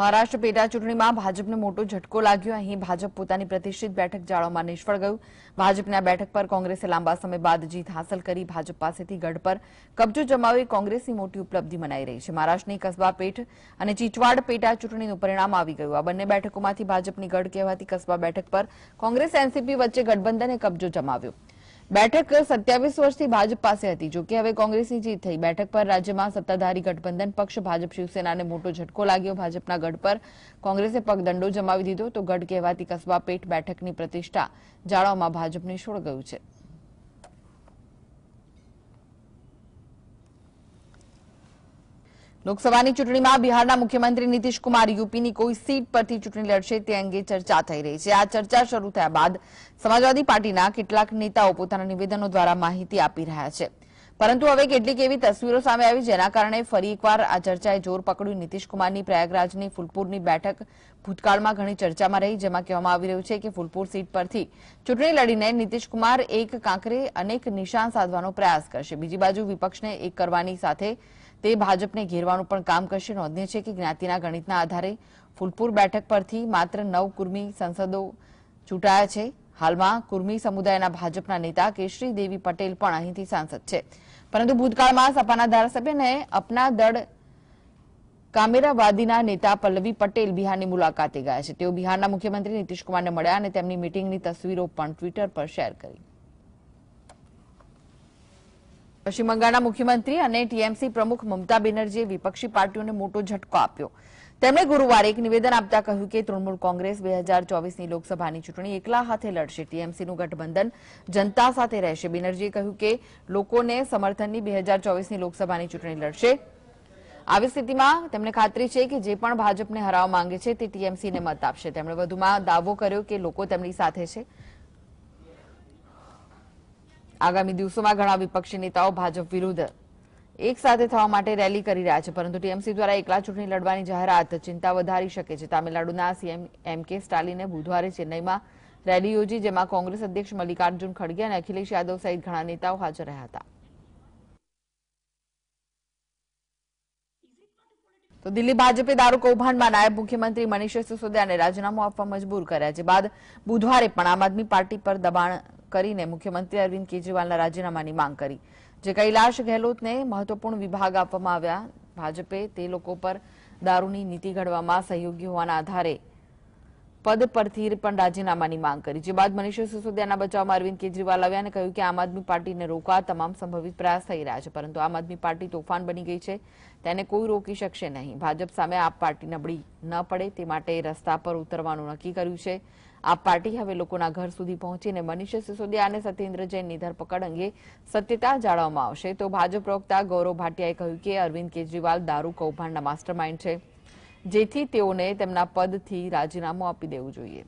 મહારાષ્ટ્ર પેટા ચૂંટણીમાં ભાજપને મોટો ઝટકો લાગ્યો અહીં ભાજપ પોતાની પ્રતિષ્ઠિત બેઠક જાળવવામાં નિષ્ફળ ગયું ભાજપની આ બેઠક પર કોંગ્રેસે લાંબા સમય બાદ જીત હાંસલ કરી ભાજપ પાસેથી ગઢ પર કબજો જમાવી કોંગ્રેસની મોટી ઉપલબ્ધિ મનાઈ રહી છે મહારાષ્ટ્રની કસબા પેઠ અને ચીચવાડ પેટા ચૂંટણીનું પરિણામ આવી ગયું આ બંને બેઠકોમાંથી ભાજપની ગઢ કહેવાતી કસબા બેઠક પર કોંગ્રેસ એનસીપી વચ્ચે ગઠબંધને કબજો જમાવ્યો બેઠક સત્યાવીસ વર્ષથી ભાજપ પાસે હતી જોકે હવે કોંગ્રેસની જીત થઈ બેઠક પર રાજ્યમાં સત્તાધારી ગઠબંધન પક્ષ ભાજપ શિવસેનાને મોટો ઝટકો લાગ્યો ભાજપના ગઢ પર કોંગ્રેસે પગદંડો જમાવી દીધો તો ગઢ કહેવાતી કસબા પેટ બેઠકની પ્રતિષ્ઠા જાળવવામાં ભાજપને છોડ ગયું છે લોકસભાની ચૂંટણીમાં બિહારના મુખ્યમંત્રી નીતિશ કુમાર યુપીની કોઈ સીટ પરથી ચૂંટણી લડશે તે અંગે ચર્ચા થઈ રહી છે આ ચર્ચા શરૂ થયા બાદ સમાજવાદી પાર્ટીના કેટલાક નેતાઓ પોતાના નિવેદનો દ્વારા માહિતી આપી રહ્યા છે પરંતુ હવે કેટલીક એવી તસવીરો સામે આવી જેના કારણે ફરી એકવાર આ ચર્ચાએ જોર પકડ્યું નીતિશકુમારની પ્રયાગરાજની ફૂલપુરની બેઠક ભૂતકાળમાં ઘણી ચર્ચામાં રહી જેમાં કહેવામાં આવી રહ્યું છે કે ફૂલપુર સીટ પરથી ચૂંટણી લડીને નીતિશકુમાર એક કાંકરે અનેક નિશાન સાધવાનો પ્રયાસ કરશે બીજી બાજુ વિપક્ષને એક કરવાની સાથે તે ભાજપને ઘેરવાનું પણ કામ કરશે નોંધનીય છે કે જ્ઞાતિના ગણિતના આધારે ફૂલપુર બેઠક પરથી માત્ર નવ કુર્મી સંસદો ચૂંટાયા છે હાલમાં કુર્મી સમુદાયના ભાજપના નેતા કેશરી દેવી પટેલ પણ અહીંથી સાંસદ છે પરંતુ ભૂતકાળમાં સપાના ધારાસભ્યને અપના દળ કામેરાવાદીના નેતા પલ્લવી પટેલ બિહારની મુલાકાતે ગયા છે તેઓ બિહારના મુખ્યમંત્રી નીતિશ કુમારને મળ્યા અને તેમની મીટિંગની તસવીરો પણ ટ્વિટર પર શેર કરી પશ્ચિમ બંગાળના મુખ્યમંત્રી અને ટીએમસી પ્રમુખ મમતા બેનર્જીએ વિપક્ષી પાર્ટીઓને મોટો ઝટકો આપ્યો તેમણે ગુરુવારે એક નિવેદન આપતા કહ્યું કે તૃણમૂલ કોંગ્રેસ બે હજાર ચોવીસની લોકસભાની ચૂંટણી એકલા હાથે લડશે ટીએમસીનું ગઠબંધન જનતા સાથે રહેશે બેનર્જીએ કહ્યું કે લોકોને સમર્થનની બે હજાર ચોવીસની લોકસભાની ચૂંટણી લડશે આવી સ્થિતિમાં તેમને ખાતરી છે કે જે પણ ભાજપને હરાવવા માંગે છે તે ટીએમસીને મત આપશે તેમણે વધુમાં દાવો કર્યો કે લોકો તેમની સાથે છે આગામી દિવસોમાં ઘણા વિપક્ષી નેતાઓ ભાજપ વિરુદ્ધ એક સાથે થવા માટે રેલી કરી રહ્યા છે પરંતુ ટીએમસી દ્વારા એકલા ચૂંટણી લડવાની જાહેરાત ચિંતા વધારી શકે છે તામિલનાડુના સીએમ એમ કે સ્ટાલિને બુધવારે ચેન્નઈમાં રેલી યોજી જેમાં કોંગ્રેસ અધ્યક્ષ મલ્લિકાર્જુન ખડગે અને અખિલેશ યાદવ સહિત ઘણા નેતાઓ હાજર રહ્યા હતા તો દિલ્હી ભાજપે દારૂ કૌભાંડમાં નાયબ મુખ્યમંત્રી મનીષ સિસોદિયાને રાજીનામું આપવા મજબૂર કર્યા છે બાદ બુધવારે પણ આમ આદમી પાર્ટી પર દબાણ કરીને મુખ્યમંત્રી અરવિંદ કેજરીવાલના રાજીનામાની માંગ કરી જે કૈલાશ ગેહલોતને મહત્વપૂર્ણ વિભાગ આપવામાં આવ્યા ભાજપે તે લોકો પર દારૂની નીતિ ઘડવામાં સહયોગી હોવાના આધારે પદ પરથી પણ રાજીનામાની માંગ કરી જે બાદ મનીષ સિસોદિયાના બચાવમાં અરવિંદ કેજરીવાલ આવ્યા અને કહ્યું કે આમ આદમી પાર્ટીને રોકવા તમામ સંભવિત પ્રયાસ થઈ રહ્યા છે પરંતુ આમ આદમી પાર્ટી તોફાન બની ગઈ છે તેને કોઈ રોકી શકશે નહીં ભાજપ સામે આપ પાર્ટી નબળી ન પડે તે માટે રસ્તા પર ઉતરવાનું નક્કી કર્યું છે આપ પાર્ટી હવે લોકોના ઘર સુધી પહોંચીને મનીષ સિસોદિયા અને સત્યેન્દ્ર જૈનની ધરપકડ અંગે સત્યતા જાળવવામાં આવશે તો ભાજપ પ્રવક્તા ગૌરવ ભાટિયાએ કહ્યું કે અરવિંદ કેજરીવાલ દારૂ કૌભાંડના માસ્ટરમાઇન્ડ છે જેથી તેઓને તેમના પદથી રાજીનામું આપી દેવું જોઈએ